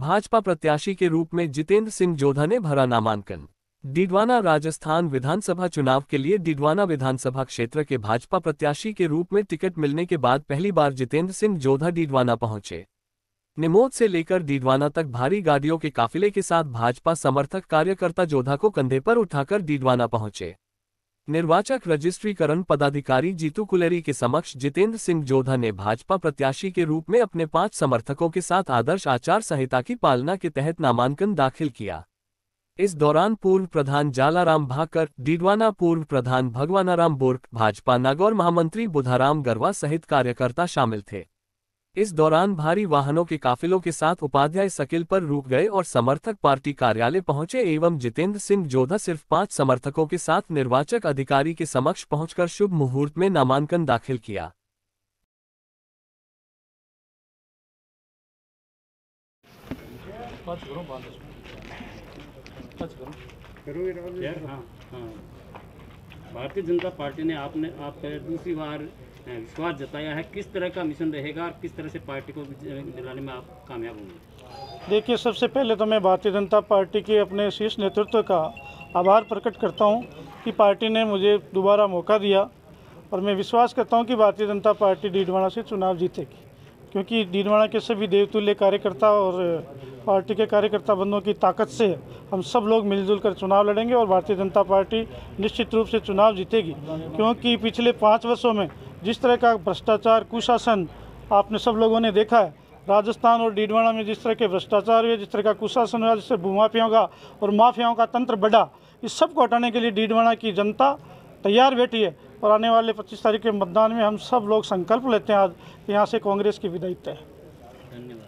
भाजपा प्रत्याशी के रूप में जितेंद्र सिंह जोधा ने भरा नामांकन डिडवाना राजस्थान विधानसभा चुनाव के लिए डिडवाना विधानसभा क्षेत्र के भाजपा प्रत्याशी के रूप में टिकट मिलने के बाद पहली बार जितेंद्र सिंह जोधा डिडवाना पहुंचे निमोद से लेकर डिडवाना तक भारी गाड़ियों के काफिले के साथ भाजपा समर्थक कार्यकर्ता जोधा को कंधे पर उठाकर डिडवाना पहुंचे निर्वाचक रजिस्ट्रीकरण पदाधिकारी जीतू कुलेरी के समक्ष जितेंद्र सिंह जोधा ने भाजपा प्रत्याशी के रूप में अपने पांच समर्थकों के साथ आदर्श आचार संहिता की पालना के तहत नामांकन दाखिल किया इस दौरान पूर्व प्रधान जालाराम भाकर डीडवाना पूर्व प्रधान भगवानाराम बोर्क भाजपा नागौर महामंत्री बुधाराम गरवा सहित कार्यकर्ता शामिल थे इस दौरान भारी वाहनों के काफिलों के साथ उपाध्याय सकिल पर रुक गए और समर्थक पार्टी कार्यालय पहुंचे एवं जितेंद्र सिंह जोधा सिर्फ पांच समर्थकों के साथ निर्वाचक अधिकारी के समक्ष पहुंचकर शुभ मुहूर्त में नामांकन दाखिल किया करो भारतीय जनता पार्टी ने आपने आप पर दूसरी बार विश्वास जताया है किस तरह का मिशन रहेगा और किस तरह से पार्टी को दिलाने में आप कामयाब होंगे देखिए सबसे पहले तो मैं भारतीय जनता पार्टी के अपने शीर्ष नेतृत्व का आभार प्रकट करता हूँ कि पार्टी ने मुझे दोबारा मौका दिया और मैं विश्वास करता हूँ कि भारतीय जनता पार्टी डीडवाड़ा से चुनाव जीतेगी क्योंकि डीनवाड़ा के सभी देवतुल्य कार्यकर्ता और पार्टी के कार्यकर्ता बंधुओं की ताकत से हम सब लोग मिलजुल कर चुनाव लड़ेंगे और भारतीय जनता पार्टी निश्चित रूप से चुनाव जीतेगी क्योंकि पिछले पाँच वर्षों में जिस तरह का भ्रष्टाचार कुशासन आपने सब लोगों ने देखा है राजस्थान और डीडवाड़ा में जिस तरह के भ्रष्टाचार हुए जिस तरह का कुशासन हुआ जिससे भूमाफियाओं का और माफियाओं का तंत्र बढ़ा इस सब को हटाने के लिए डीडवाड़ा की जनता तैयार बैठी है और आने वाले 25 तारीख के मतदान में हम सब लोग संकल्प लेते हैं आज यहाँ से कांग्रेस की विदाई तय धन्यवाद